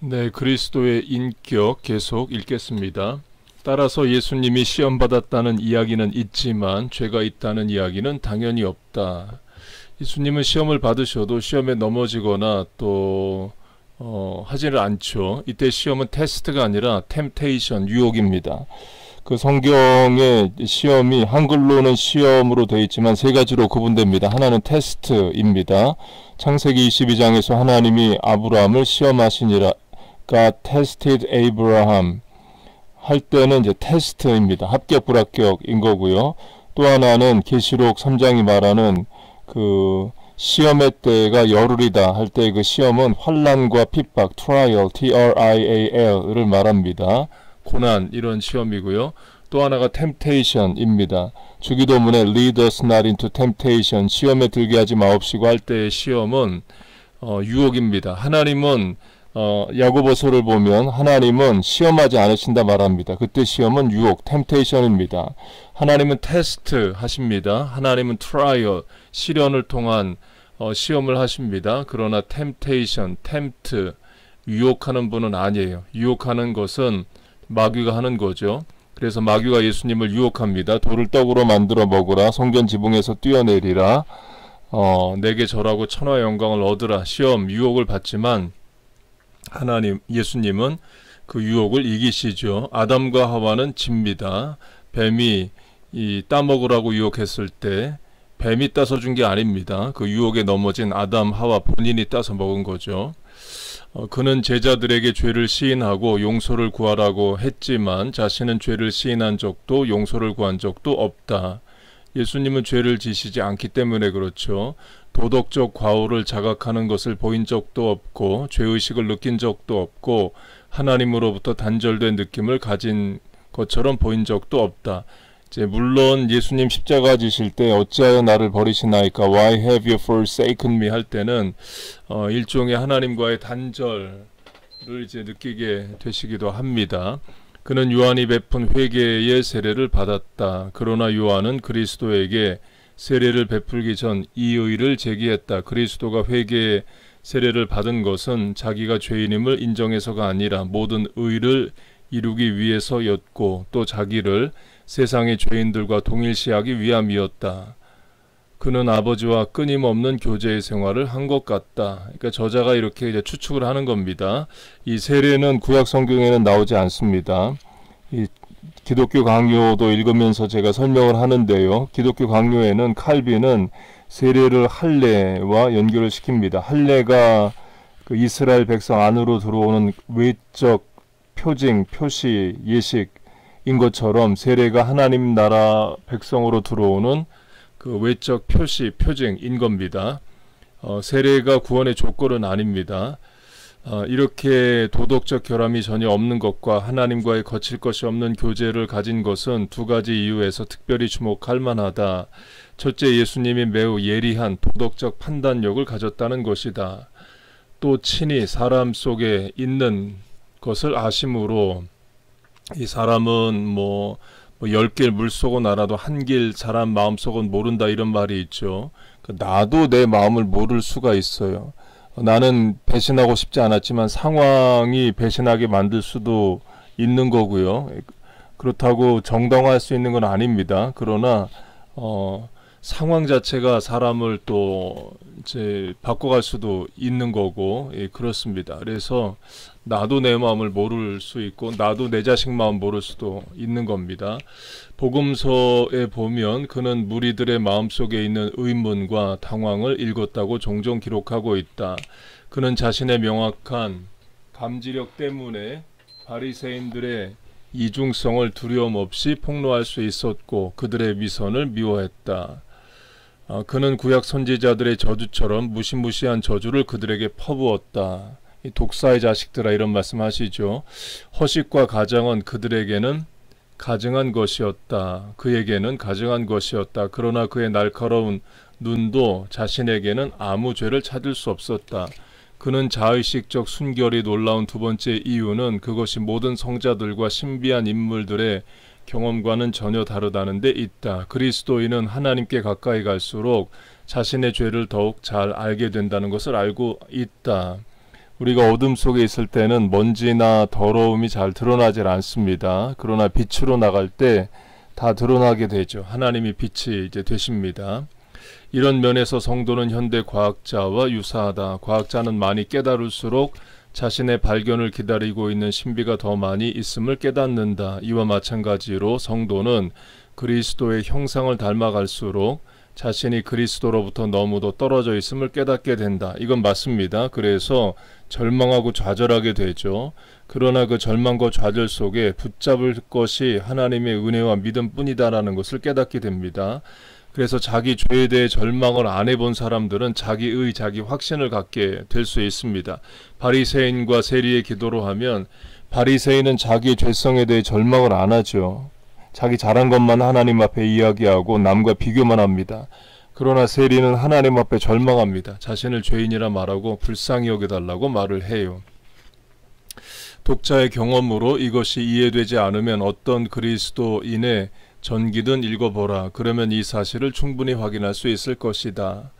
네, 그리스도의 인격 계속 읽겠습니다. 따라서 예수님이 시험받았다는 이야기는 있지만 죄가 있다는 이야기는 당연히 없다. 예수님은 시험을 받으셔도 시험에 넘어지거나 또 어, 하지를 않죠. 이때 시험은 테스트가 아니라 템테이션, 유혹입니다. 그 성경의 시험이 한글로는 시험으로 되어 있지만 세 가지로 구분됩니다. 하나는 테스트입니다. 창세기 22장에서 하나님이 아브라함을 시험하시니라 got 그러니까 tested Abraham 할 때는 이제 테스트입니다. 합격 불합격인 거고요. 또 하나는 계시록 3장이 말하는 그 시험의 때가 열흘이다 할 때 그 시험은 환란과 핍박 trial T-R-I-A-L을 말합니다. 고난 이런 시험이고요. 또 하나가 temptation입니다. 주기도문에 lead us not into temptation 시험에 들게 하지 마옵시고 할 때의 시험은 어, 유혹입니다. 하나님은 어, 야고보서를 보면 하나님은 시험하지 않으신다 말합니다. 그때 시험은 유혹, 템테이션입니다. 하나님은 테스트 하십니다. 하나님은 트라이얼, 시련을 통한 어, 시험을 하십니다. 그러나 템테이션, 템트, 유혹하는 분은 아니에요. 유혹하는 것은 마귀가 하는 거죠. 그래서 마귀가 예수님을 유혹합니다. 돌을 떡으로 만들어 먹으라. 성전 지붕에서 뛰어내리라. 어, 내게 절하고 천하 영광을 얻으라. 시험, 유혹을 받지만 하나님 예수님은 그 유혹을 이기시죠. 아담과 하와는 집니다. 뱀이 이 따먹으라고 유혹했을 때 뱀이 따서 준 게 아닙니다. 그 유혹에 넘어진 아담 하와 본인이 따서 먹은 거죠. 어, 그는 제자들에게 죄를 시인하고 용서를 구하라고 했지만 자신은 죄를 시인한 적도 용서를 구한 적도 없다. 예수님은 죄를 지시지 않기 때문에 그렇죠. 도덕적 과오를 자각하는 것을 보인 적도 없고 죄의식을 느낀 적도 없고 하나님으로부터 단절된 느낌을 가진 것처럼 보인 적도 없다. 이제 물론 예수님 십자가 지실 때 어찌하여 나를 버리시나이까 Why have you forsaken me 할 때는 어, 일종의 하나님과의 단절을 이제 느끼게 되시기도 합니다. 그는 요한이 베푼 회개의 세례를 받았다. 그러나 요한은 그리스도에게 세례를 베풀기 전 이의를 제기했다. 그리스도가 회개의 세례를 받은 것은 자기가 죄인임을 인정해서가 아니라 모든 의를 이루기 위해서였고 또 자기를 세상의 죄인들과 동일시하기 위함이었다. 그는 아버지와 끊임없는 교제의 생활을 한 것 같다. 그러니까 저자가 이렇게 이제 추측을 하는 겁니다. 이 세례는 구약 성경에는 나오지 않습니다. 이 기독교 강요도 읽으면서 제가 설명을 하는데요. 기독교 강요에는 칼빈은 세례를 할례와 연결을 시킵니다. 할례가 그 이스라엘 백성 안으로 들어오는 외적 표징, 표시, 예식인 것처럼 세례가 하나님 나라 백성으로 들어오는 그 외적 표시, 표징, 인겁비다 어, 세례가 구원의 조건은 아닙니다. 어, 이렇게 도덕적 결함이 전혀 없는 것과 하나님과의 거칠 것이 없는 교제를 가진 것은 두 가지 이유에서 특별히 주목할 만하다. 첫째, 예수님이 매우 예리한 도덕적 판단력을 가졌다는 것이다. 또 친히 사람 속에 있는 것을 아심으로 이 사람은 뭐뭐 열길 물속은 알아도 한길 자란 마음속은 모른다 이런 말이 있죠. 그러니까 나도 내 마음을 모를 수가 있어요. 나는 배신하고 싶지 않았지만 상황이 배신하게 만들 수도 있는 거고요. 그렇다고 정당화할 수 있는 건 아닙니다. 그러나 어, 상황 자체가 사람을 또 이제 바꿔갈 수도 있는 거고 예, 그렇습니다. 그래서 나도 내 마음을 모를 수 있고 나도 내 자식 마음 모를 수도 있는 겁니다. 복음서에 보면 그는 무리들의 마음속에 있는 의문과 당황을 읽었다고 종종 기록하고 있다. 그는 자신의 명확한 감지력 때문에 바리새인들의 이중성을 두려움 없이 폭로할 수 있었고 그들의 위선을 미워했다. 아, 그는 구약 선지자들의 저주처럼 무시무시한 저주를 그들에게 퍼부었다. 독사의 자식들아 이런 말씀하시죠. 허식과 가정은 그들에게는 가증한 것이었다. 그에게는 가증한 것이었다. 그러나 그의 날카로운 눈도 자신에게는 아무 죄를 찾을 수 없었다. 그는 자의식적 순결이 놀라운 두 번째 이유는 그것이 모든 성자들과 신비한 인물들의 경험과는 전혀 다르다는 데 있다. 그리스도인은 하나님께 가까이 갈수록 자신의 죄를 더욱 잘 알게 된다는 것을 알고 있다. 우리가 어둠 속에 있을 때는 먼지나 더러움이 잘 드러나질 않습니다. 그러나 빛으로 나갈 때 다 드러나게 되죠. 하나님이 빛이 이제 되십니다. 이런 면에서 성도는 현대 과학자와 유사하다. 과학자는 많이 깨달을수록 자신의 발견을 기다리고 있는 신비가 더 많이 있음을 깨닫는다. 이와 마찬가지로 성도는 그리스도의 형상을 닮아갈수록 자신이 그리스도로부터 너무도 떨어져 있음을 깨닫게 된다. 이건 맞습니다. 그래서 절망하고 좌절하게 되죠. 그러나 그 절망과 좌절 속에 붙잡을 것이 하나님의 은혜와 믿음뿐이다라는 것을 깨닫게 됩니다. 그래서 자기 죄에 대해 절망을 안 해본 사람들은 자기의 자기 확신을 갖게 될 수 있습니다. 바리새인과 세리의 기도로 하면 바리새인은 자기 죄성에 대해 절망을 안 하죠. 자기 잘한 것만 하나님 앞에 이야기하고 남과 비교만 합니다. 그러나 세리는 하나님 앞에 절망합니다. 자신을 죄인이라 말하고 불쌍히 여겨달라고 말을 해요. 독자의 경험으로 이것이 이해되지 않으면 어떤 그리스도인의 전기든 읽어보라. 그러면 이 사실을 충분히 확인할 수 있을 것이다.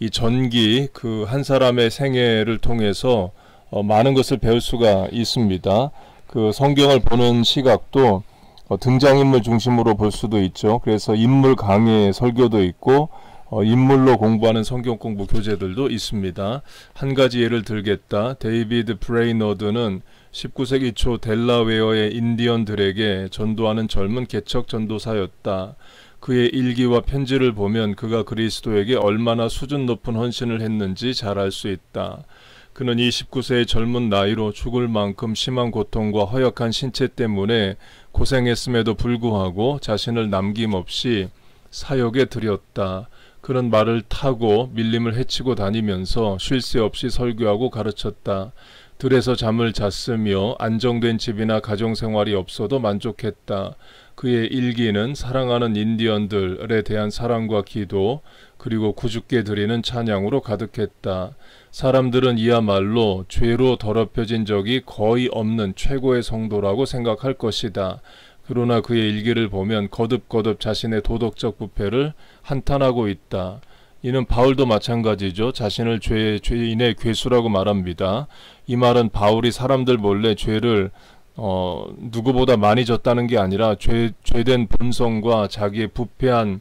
이 전기, 그 한 사람의 생애를 통해서 어, 많은 것을 배울 수가 있습니다. 그 성경을 보는 시각도 어, 등장인물 중심으로 볼 수도 있죠. 그래서 인물 강의 설교도 있고 어, 인물로 공부하는 성경 공부 교재들도 있습니다. 한 가지 예를 들겠다. 데이비드 브레이너드는 19세기 초 델라웨어의 인디언들에게 전도하는 젊은 개척 전도사였다. 그의 일기와 편지를 보면 그가 그리스도에게 얼마나 수준 높은 헌신을 했는지 잘 알 수 있다. 그는 29세의 젊은 나이로 죽을 만큼 심한 고통과 허약한 신체 때문에 고생했음에도 불구하고 자신을 남김없이 사역에 들였다. 그런 말을 타고 밀림을 헤치고 다니면서 쉴 새 없이 설교하고 가르쳤다. 들에서 잠을 잤으며 안정된 집이나 가정생활이 없어도 만족했다. 그의 일기는 사랑하는 인디언들에 대한 사랑과 기도 그리고 구주께 드리는 찬양으로 가득했다. 사람들은 이야말로 죄로 더럽혀진 적이 거의 없는 최고의 성도라고 생각할 것이다. 그러나 그의 일기를 보면 거듭거듭 자신의 도덕적 부패를 한탄하고 있다. 이는 바울도 마찬가지죠. 자신을 죄, 죄인의 괴수라고 말합니다. 이 말은 바울이 사람들 몰래 죄를 어, 누구보다 많이 졌다는 게 아니라 죄, 죄된 본성과 자기의 부패한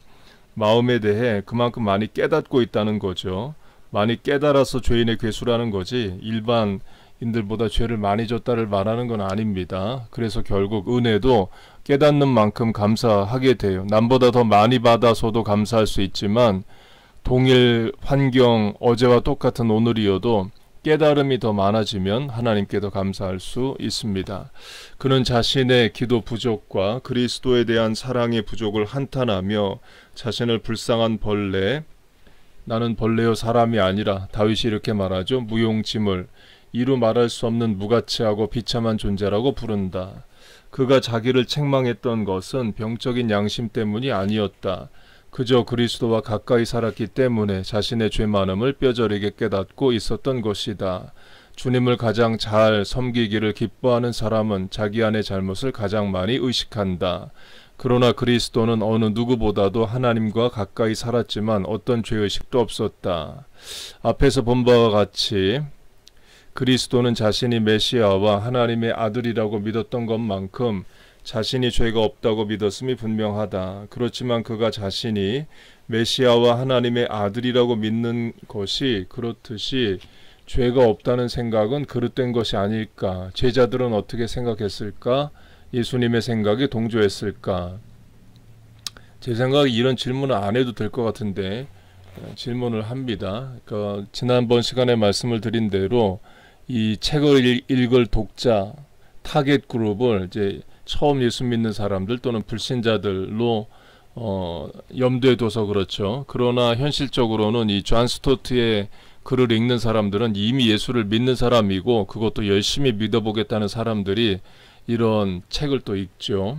마음에 대해 그만큼 많이 깨닫고 있다는 거죠. 많이 깨달아서 죄인의 괴수라는 거지 일반 인들보다 죄를 많이 졌다를 말하는 건 아닙니다. 그래서 결국 은혜도 깨닫는 만큼 감사하게 돼요. 남보다 더 많이 받아서도 감사할 수 있지만 동일 환경 어제와 똑같은 오늘이어도 깨달음이 더 많아지면 하나님께 더 감사할 수 있습니다. 그는 자신의 기도 부족과 그리스도에 대한 사랑의 부족을 한탄하며 자신을 불쌍한 벌레, 나는 벌레요 사람이 아니라 다윗이 이렇게 말하죠. 무용지물, 이루 말할 수 없는 무가치하고 비참한 존재라고 부른다. 그가 자기를 책망했던 것은 병적인 양심 때문이 아니었다. 그저 그리스도와 가까이 살았기 때문에 자신의 죄 많음을 뼈저리게 깨닫고 있었던 것이다. 주님을 가장 잘 섬기기를 기뻐하는 사람은 자기 안의 잘못을 가장 많이 의식한다. 그러나 그리스도는 어느 누구보다도 하나님과 가까이 살았지만 어떤 죄의식도 없었다. 앞에서 본 바와 같이 그리스도는 자신이 메시아와 하나님의 아들이라고 믿었던 것만큼 자신이 죄가 없다고 믿었음이 분명하다. 그렇지만 그가 자신이 메시아와 하나님의 아들이라고 믿는 것이 그렇듯이 죄가 없다는 생각은 그릇된 것이 아닐까? 제자들은 어떻게 생각했을까? 예수님의 생각에 동조했을까? 제 생각에 이런 질문을 안 해도 될 것 같은데 어, 질문을 합니다. 그 지난번 시간에 말씀을 드린 대로 이 책을 읽을 독자 타겟 그룹을 이제 처음 예수 믿는 사람들 또는 불신자들로 어, 염두에 둬서 그렇죠. 그러나 현실적으로는 이 존 스토트의 글을 읽는 사람들은 이미 예수를 믿는 사람이고 그것도 열심히 믿어보겠다는 사람들이 이런 책을 또 읽죠.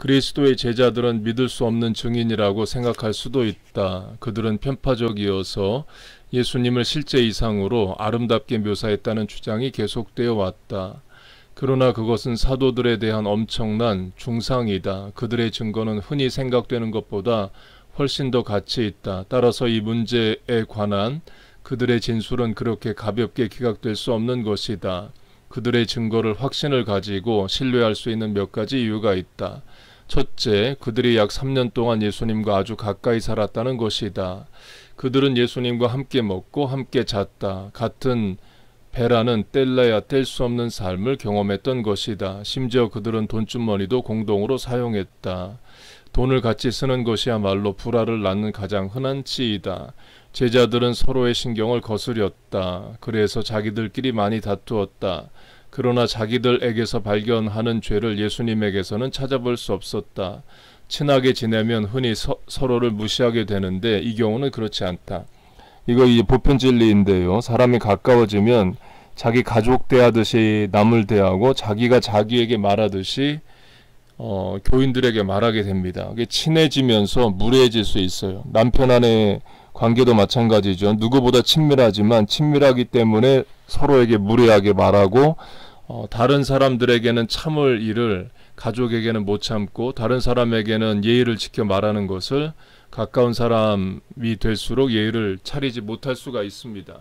그리스도의 제자들은 믿을 수 없는 증인이라고 생각할 수도 있다. 그들은 편파적이어서 예수님을 실제 이상으로 아름답게 묘사했다는 주장이 계속되어 왔다. 그러나 그것은 사도들에 대한 엄청난 중상이다. 그들의 증거는 흔히 생각되는 것보다 훨씬 더 가치 있다. 따라서 이 문제에 관한 그들의 진술은 그렇게 가볍게 기각될 수 없는 것이다. 그들의 증거를 확신을 가지고 신뢰할 수 있는 몇 가지 이유가 있다. 첫째, 그들이 약 3년 동안 예수님과 아주 가까이 살았다는 것이다. 그들은 예수님과 함께 먹고 함께 잤다. 같은 배라는 뗄래야 뗄 수 없는 삶을 경험했던 것이다. 심지어 그들은 돈주머니도 공동으로 사용했다. 돈을 같이 쓰는 것이야말로 불화를 낳는 가장 흔한 치이다. 제자들은 서로의 신경을 거스렸다. 그래서 자기들끼리 많이 다투었다. 그러나 자기들에게서 발견하는 죄를 예수님에게서는 찾아볼 수 없었다. 친하게 지내면 흔히 서, 로를 무시하게 되는데 이 경우는 그렇지 않다. 이거 이 보편 진리인데요. 사람이 가까워지면 자기 가족 대하듯이 남을 대하고 자기가 자기에게 말하듯이 어, 교인들에게 말하게 됩니다. 친해지면서 무례해질 수 있어요. 남편 안에 관계도 마찬가지죠. 누구보다 친밀하지만 친밀하기 때문에 서로에게 무례하게 말하고 어, 다른 사람들에게는 참을 일을 가족에게는 못 참고 다른 사람에게는 예의를 지켜 말하는 것을 가까운 사람이 될수록 예의를 차리지 못할 수가 있습니다.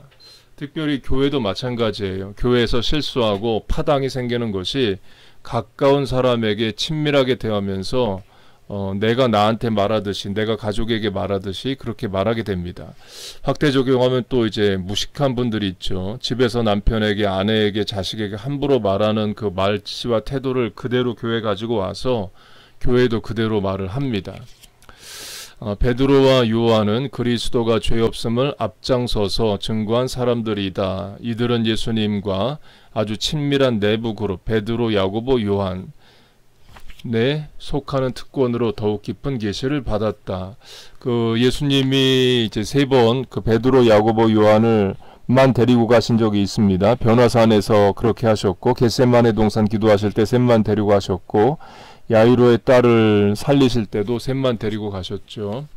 특별히 교회도 마찬가지예요. 교회에서 실수하고 파당이 생기는 것이 가까운 사람에게 친밀하게 대하면서 어, 내가 나한테 말하듯이 내가 가족에게 말하듯이 그렇게 말하게 됩니다. 확대 적용하면 또 이제 무식한 분들이 있죠. 집에서 남편에게 아내에게 자식에게 함부로 말하는 그 말씨와 태도를 그대로 교회 가지고 와서 교회도 그대로 말을 합니다. 어, 베드로와 요한은 그리스도가 죄 없음을 앞장서서 증거한 사람들이다. 이들은 예수님과 아주 친밀한 내부 그룹 베드로, 야고보, 요한 네, 속하는 특권으로 더욱 깊은 계시를 받았다. 그 예수님이 이제 세 번 그 베드로, 야고보, 요한을 만 데리고 가신 적이 있습니다. 변화산에서 그렇게 하셨고 겟세만의 동산 기도하실 때 셋만 데리고 하셨고 야이로의 딸을 살리실 때도 셋만 데리고 가셨죠.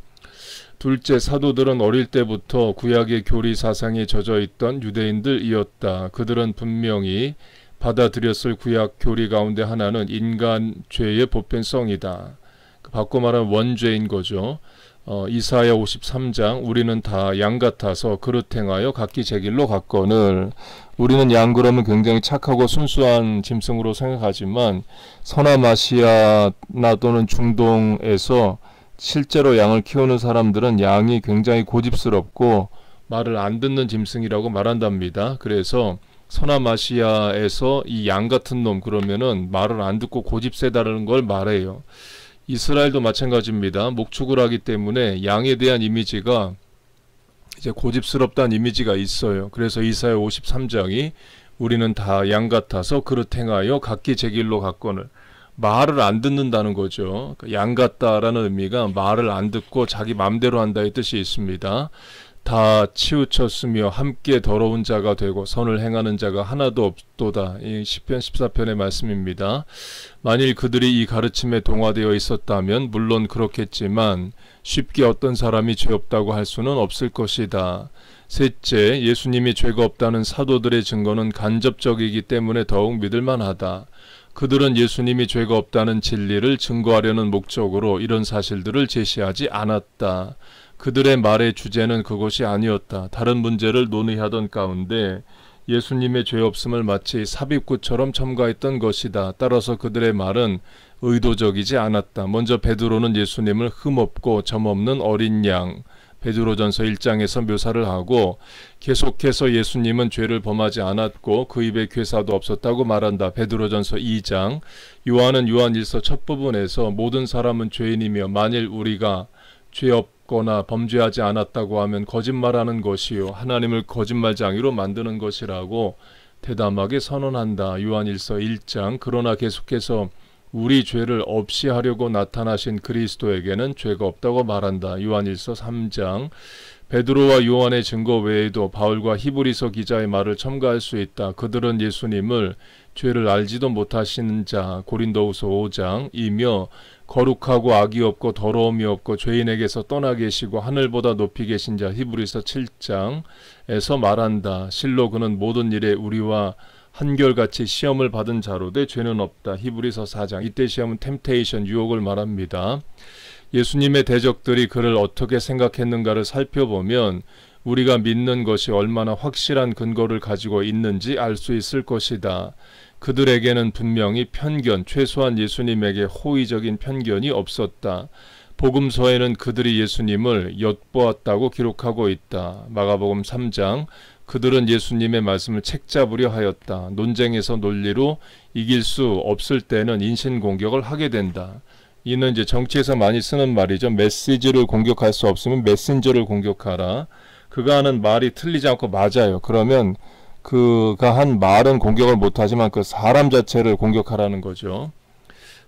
둘째 사도들은 어릴 때부터 구약의 교리 사상에 젖어 있던 유대인들이었다. 그들은 분명히 받아들였을 구약 교리 가운데 하나는 인간 죄의 보편성이다. 그 바꿔 말하면 원죄인 거죠. 어, 이사야 53장 우리는 다 양 같아서 그릇 행하여 각기 제 길로 갔거늘 우리는 양 그러면 굉장히 착하고 순수한 짐승으로 생각하지만 서남아시아나 또는 중동에서 실제로 양을 키우는 사람들은 양이 굉장히 고집스럽고 말을 안 듣는 짐승이라고 말한답니다. 그래서 서남아시아에서 이 양 같은 놈 그러면은 말을 안 듣고 고집 세다라는 걸 말해요. 이스라엘도 마찬가지입니다. 목축을 하기 때문에 양에 대한 이미지가 이제 고집스럽다는 이미지가 있어요. 그래서 이사의 53장이 우리는 다 양 같아서 그릇 행하여 각기 제 길로 갔거을 말을 안 듣는다는 거죠. 그 양 같다라는 의미가 말을 안 듣고 자기 맘대로 한다의 뜻이 있습니다. 다 치우쳤으며 함께 더러운 자가 되고 선을 행하는 자가 하나도 없도다. 이 10편 14편의 말씀입니다. 만일 그들이 이 가르침에 동화되어 있었다면 물론 그렇겠지만 쉽게 어떤 사람이 죄 없다고 할 수는 없을 것이다. 셋째, 예수님이 죄가 없다는 사도들의 증거는 간접적이기 때문에 더욱 믿을만하다. 그들은 예수님이 죄가 없다는 진리를 증거하려는 목적으로 이런 사실들을 제시하지 않았다. 그들의 말의 주제는 그것이 아니었다. 다른 문제를 논의하던 가운데 예수님의 죄 없음을 마치 삽입구처럼 첨가했던 것이다. 따라서 그들의 말은 의도적이지 않았다. 먼저 베드로는 예수님을 흠없고 점없는 어린 양 베드로전서 1장에서 묘사를 하고 계속해서 예수님은 죄를 범하지 않았고 그 입에 괴사도 없었다고 말한다. 베드로전서 2장 요한은 요한일서 첫 부분에서 모든 사람은 죄인이며 만일 우리가 죄없다 거나 범죄하지 않았다고 하면 거짓말하는 것이요 하나님을 거짓말장이로 만드는 것이라고 대담하게 선언한다. 요한일서 1장 그러나 계속해서 우리 죄를 없이 하려고 나타나신 그리스도에게는 죄가 없다고 말한다. 요한일서 3장 베드로와 요한의 증거 외에도 바울과 히브리서 기자의 말을 첨가할 수 있다. 그들은 예수님을 죄를 알지도 못하시는 자 고린도후서 5장이며 거룩하고 악이 없고 더러움이 없고 죄인에게서 떠나 계시고 하늘보다 높이 계신 자 히브리서 7장에서 말한다. 실로 그는 모든 일에 우리와 한결같이 시험을 받은 자로 되 죄는 없다. 히브리서 4장 이때 시험은 템테이션 유혹을 말합니다. 예수님의 대적들이 그를 어떻게 생각했는가를 살펴보면 우리가 믿는 것이 얼마나 확실한 근거를 가지고 있는지 알 수 있을 것이다. 그들에게는 분명히 편견, 최소한 예수님에게 호의적인 편견이 없었다. 복음서에는 그들이 예수님을 엿보았다고 기록하고 있다. 마가복음 3장 그들은 예수님의 말씀을 책잡으려 하였다. 논쟁에서 논리로 이길 수 없을 때는 인신공격을 하게 된다. 이는 이제 정치에서 많이 쓰는 말이죠. 메시지를 공격할 수 없으면 메신저를 공격하라. 그가 하는 말이 틀리지 않고 맞아요. 그러면 그가 한 말은 공격을 못하지만 그 사람 자체를 공격하라는 거죠.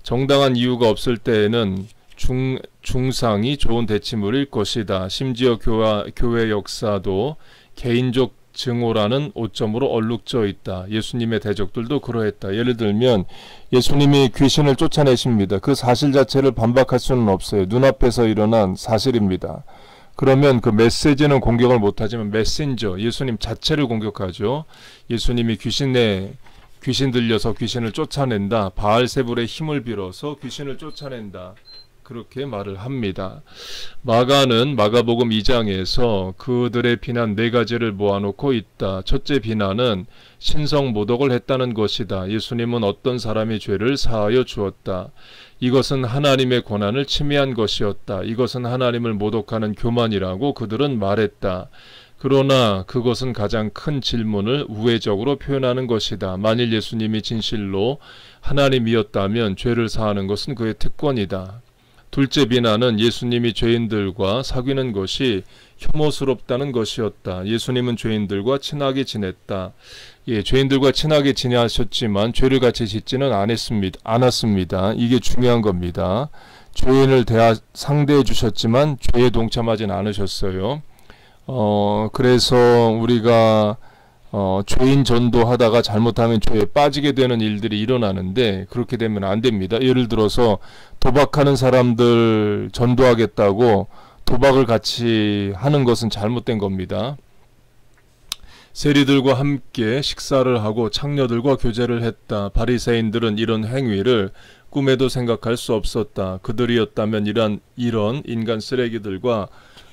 정당한 이유가 없을 때에는 중, 중상이 좋은 대치물일 것이다. 심지어 교화, 교회 역사도 개인적 증오라는 오점으로 얼룩져 있다. 예수님의 대적들도 그러했다. 예를 들면 예수님이 귀신을 쫓아내십니다. 그 사실 자체를 반박할 수는 없어요. 눈앞에서 일어난 사실입니다. 그러면 그 메시지는 공격을 못하지만 메신저 예수님 자체를 공격하죠. 예수님이 귀신에 귀신 들려서 귀신을 쫓아낸다. 바알세불의 힘을 빌어서 귀신을 쫓아낸다. 그렇게 말을 합니다. 마가는 마가복음 2장에서 그들의 비난 네 가지를 모아놓고 있다. 첫째 비난은 신성 모독을 했다는 것이다. 예수님은 어떤 사람의 죄를 사하여 주었다. 이것은 하나님의 권한을 침해한 것이었다. 이것은 하나님을 모독하는 교만이라고 그들은 말했다. 그러나 그것은 가장 큰 질문을 우회적으로 표현하는 것이다. 만일 예수님이 진실로 하나님이었다면 죄를 사하는 것은 그의 특권이다. 둘째 비난은 예수님이 죄인들과 사귀는 것이 혐오스럽다는 것이었다. 예수님은 죄인들과 친하게 지냈다. 예, 죄인들과 친하게 지내셨지만 죄를 같이 짓지는 않았습니다. 않았습니다. 이게 중요한 겁니다. 죄인을 대하, 상대해 주셨지만 죄에 동참하진 않으셨어요. 어, 그래서 우리가 어, 죄인 전도하다가 잘못하면 죄에 빠지게 되는 일들이 일어나는데 그렇게 되면 안 됩니다. 예를 들어서 도박하는 사람들 전도하겠다고 도박을 같이 하는 것은 잘못된 겁니다. 세리들과 함께 식사를 하고 창녀들과 교제를 했다. 바리새인들은 이런 행위를 꿈에도 생각할 수 없었다. 그들이었다면 이런 이런 인간 쓰레기들과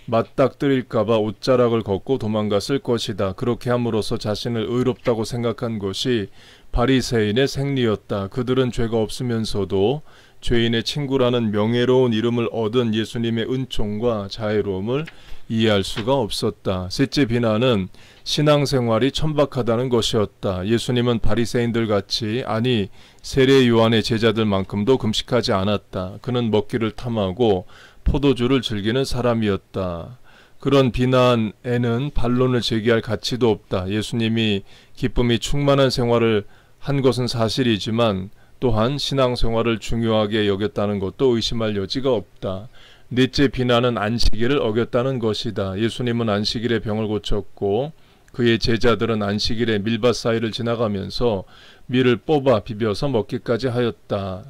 맞닥뜨릴까봐 옷자락을 걷고 도망갔을 것이다. 그렇게 함으로써 자신을 의롭다고 생각한 것이 바리새인의 생리였다. 그들은 죄가 없으면서도 죄인의 친구라는 명예로운 이름을 얻은 예수님의 은총과 자애로움을 이해할 수가 없었다. 셋째 비난은 신앙생활이 천박하다는 것이었다. 예수님은 바리새인들 같이 아니 세례 요한의 제자들만큼도 금식하지 않았다. 그는 먹기를 탐하고 포도주를 즐기는 사람이었다. 그런 비난에는 반론을 제기할 가치도 없다. 예수님이 기쁨이 충만한 생활을 한 것은 사실이지만 또한 신앙생활을 중요하게 여겼다는 것도 의심할 여지가 없다. 넷째 비난은 안식일을 어겼다는 것이다. 예수님은 안식일에 병을 고쳤고 그의 제자들은 안식일에 밀밭 사이를 지나가면서 밀을 뽑아 비벼서 먹기까지 하였다.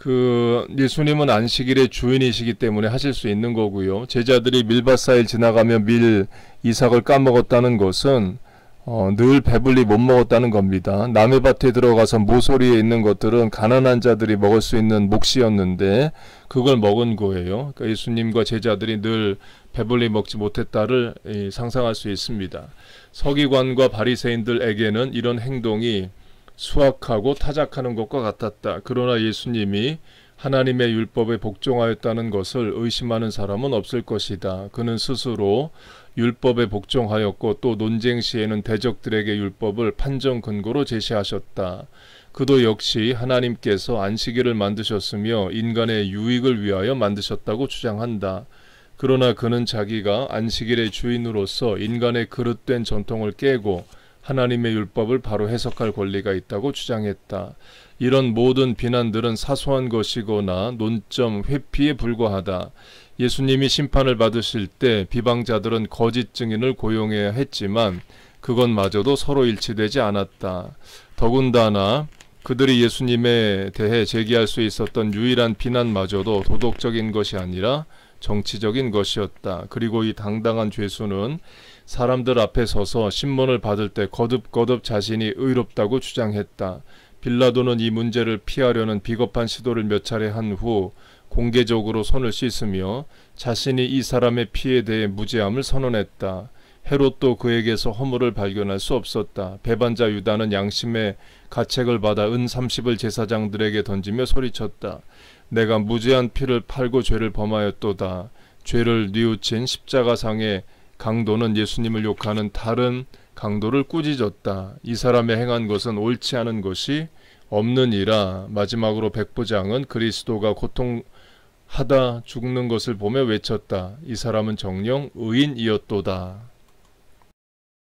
그 예수님은 안식일의 주인이시기 때문에 하실 수 있는 거고요. 제자들이 밀밭사일 지나가며 밀 이삭을 까먹었다는 것은 어, 늘 배불리 못 먹었다는 겁니다. 남의 밭에 들어가서 모서리에 있는 것들은 가난한 자들이 먹을 수 있는 몫이었는데 그걸 먹은 거예요. 그러니까 예수님과 제자들이 늘 배불리 먹지 못했다를 상상할 수 있습니다. 서기관과 바리새인들에게는 이런 행동이 수확하고 타작하는 것과 같았다. 그러나 예수님이 하나님의 율법에 복종하였다는 것을 의심하는 사람은 없을 것이다. 그는 스스로 율법에 복종하였고 또 논쟁 시에는 대적들에게 율법을 판정 근거로 제시하셨다. 그도 역시 하나님께서 안식일을 만드셨으며 인간의 유익을 위하여 만드셨다고 주장한다. 그러나 그는 자기가 안식일의 주인으로서 인간의 그릇된 전통을 깨고 하나님의 율법을 바로 해석할 권리가 있다고 주장했다. 이런 모든 비난들은 사소한 것이거나 논점 회피에 불과하다. 예수님이 심판을 받으실 때 비방자들은 거짓 증인을 고용해야 했지만 그것마저도 서로 일치되지 않았다. 더군다나 그들이 예수님에 대해 제기할 수 있었던 유일한 비난마저도 도덕적인 것이 아니라 정치적인 것이었다. 그리고 이 당당한 죄수는 사람들 앞에 서서 신문을 받을 때 거듭거듭 자신이 의롭다고 주장했다. 빌라도는 이 문제를 피하려는 비겁한 시도를 몇 차례 한 후 공개적으로 손을 씻으며 자신이 이 사람의 피에 대해 무죄함을 선언했다. 헤롯도 그에게서 허물을 발견할 수 없었다. 배반자 유다는 양심의 가책을 받아 은삼십을 제사장들에게 던지며 소리쳤다. 내가 무죄한 피를 팔고 죄를 범하였도다. 죄를 뉘우친 십자가상에 강도는 예수님을 욕하는 다른 강도를 꾸짖었다. 이 사람의 행한 것은 옳지 않은 것이 없느니라. 마지막으로 백부장은 그리스도가 고통하다 죽는 것을 보며 외쳤다. 이 사람은 정령 의인이었도다.